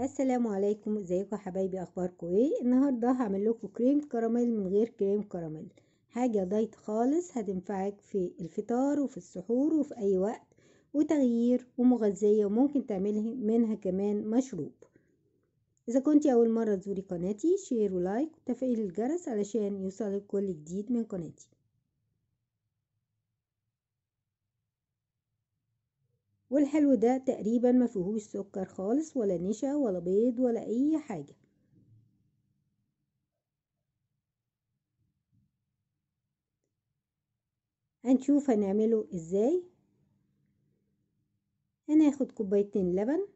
السلام عليكم ازيكم يا حبايبي اخباركم ايه النهارده هعمل لكم كريم كراميل من غير كريم كراميل حاجه دايت خالص هتنفعك في الفطار وفي السحور وفي اي وقت وتغيير ومغذيه وممكن تعملي منها كمان مشروب اذا كنت اول مره تزوري قناتي شير ولايك وتفعيل الجرس علشان يوصلك كل جديد من قناتي والحلو ده تقريبا ما فيهوش سكر خالص ولا نشا ولا بيض ولا اي حاجه هنشوف هنعمله ازاي هناخد كوبايتين لبن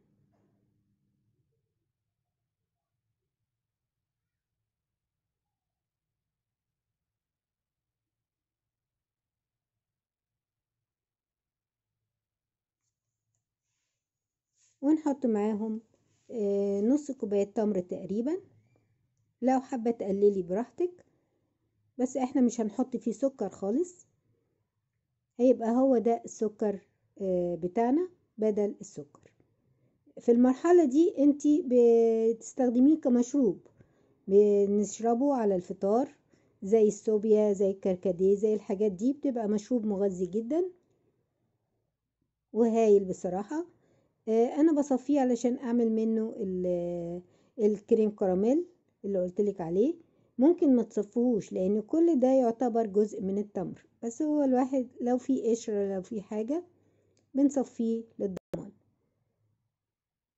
ونحط معاهم آه، نص كوباية تمر تقريبا لو حابة تقللي براحتك بس احنا مش هنحط فيه سكر خالص هيبقى هو ده السكر آه، بتاعنا بدل السكر في المرحلة دي انتي بتستخدميه كمشروب بنشربه على الفطار زي السوبيا زي الكركديه زي الحاجات دي بتبقى مشروب مغذي جدا وهايل بصراحة آه، انا بصفيه علشان اعمل منه الكريم كراميل اللي قلتلك عليه ممكن ما تصفوهوش لان كل ده يعتبر جزء من التمر بس هو الواحد لو في قشرة لو في حاجة بنصفيه للضمان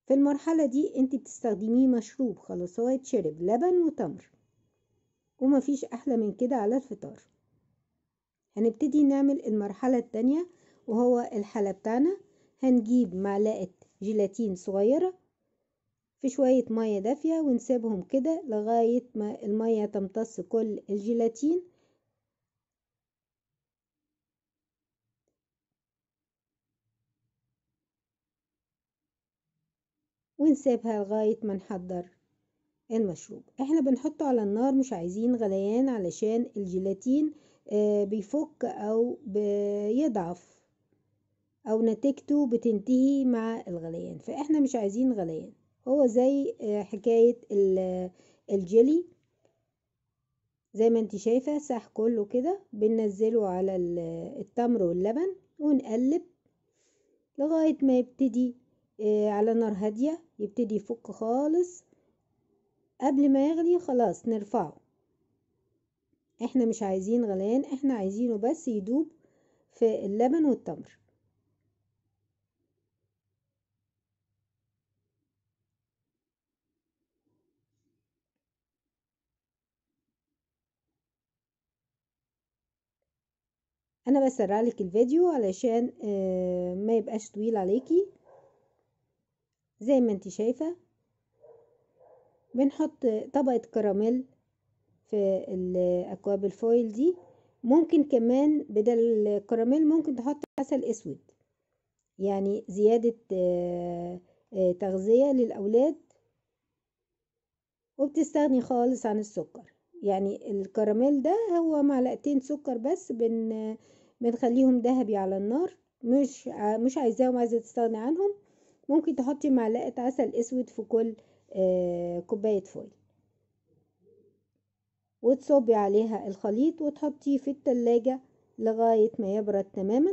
في المرحلة دي انت بتستخدميه مشروب خلاص هو يتشرب لبن وتمر ومفيش احلى من كده على الفطار هنبتدي نعمل المرحلة التانية وهو الحلى بتاعنا هنجيب معلقة جيلاتين صغيرة في شوية مية دافية ونسيبهم كده لغاية ما المية تمتص كل الجيلاتين ونسيبها لغاية ما نحضر المشروب احنا بنحطه على النار مش عايزين غليان علشان الجيلاتين آه، بيفك او بيضعف أو نتيجته بتنتهي مع الغليان فإحنا مش عايزين غليان هو زي آه، حكاية الجيلي زي ما انت شايفة ساح كله كده بننزله على التمر واللبن ونقلب لغاية ما يبتدي آه، على نار هادية يبتدي يفك خالص قبل ما يغلي خلاص نرفعه احنا مش عايزين غليان احنا عايزينه بس يدوب في اللبن والتمر انا بسرع لك الفيديو علشان آه، ما يبقاش طويل عليكي زي ما انت شايفة بنحط طبقة كراميل في الاكواب الفويل دي ممكن كمان بدل الكراميل ممكن تحط عسل اسود يعني زيادة آه، آه، تغذية للأولاد وبتستغني خالص عن السكر يعني الكراميل ده هو معلقتين سكر بس بن بنخليهم ذهبي على النار مش مش عايزاهم عايزه تستغني عنهم ممكن تحطي معلقه عسل اسود في كل آه، كوبايه فويل وتصبي عليها الخليط وتحطيه في التلاجة لغاية ما يبرد تماما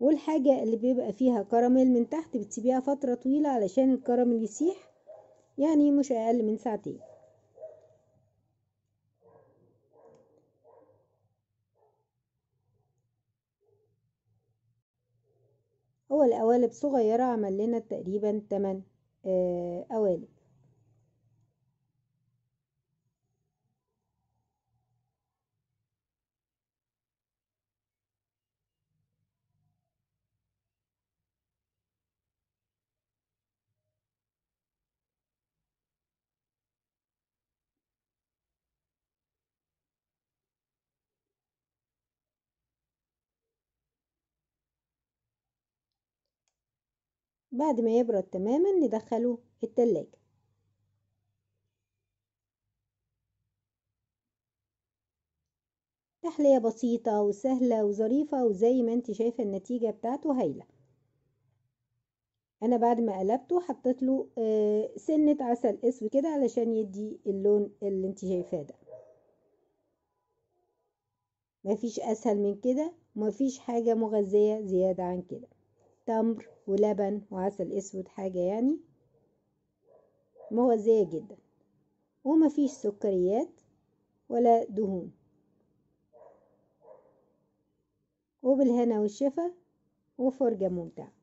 والحاجة اللي بيبقى فيها كراميل من تحت بتسيبيها فترة طويلة علشان الكراميل يسيح يعني مش أقل من ساعتين هو القوالب صغيرة عمل لنا تقريبا 8 آه، قوالب بعد ما يبرد تماما ندخله التلاجة تحلية بسيطة وسهلة وظريفة وزي ما انت شايفة النتيجة بتاعته هايلة انا بعد ما قلبته حطيت له آه، سنة عسل اسود كده علشان يدي اللون اللي انت شايفاه ده مفيش اسهل من كده ومفيش حاجة مغذية زيادة عن كده تمر ولبن وعسل اسود حاجة يعني مغذية جدا ومفيش سكريات ولا دهون وبالهنا والشفا وفرجة ممتعة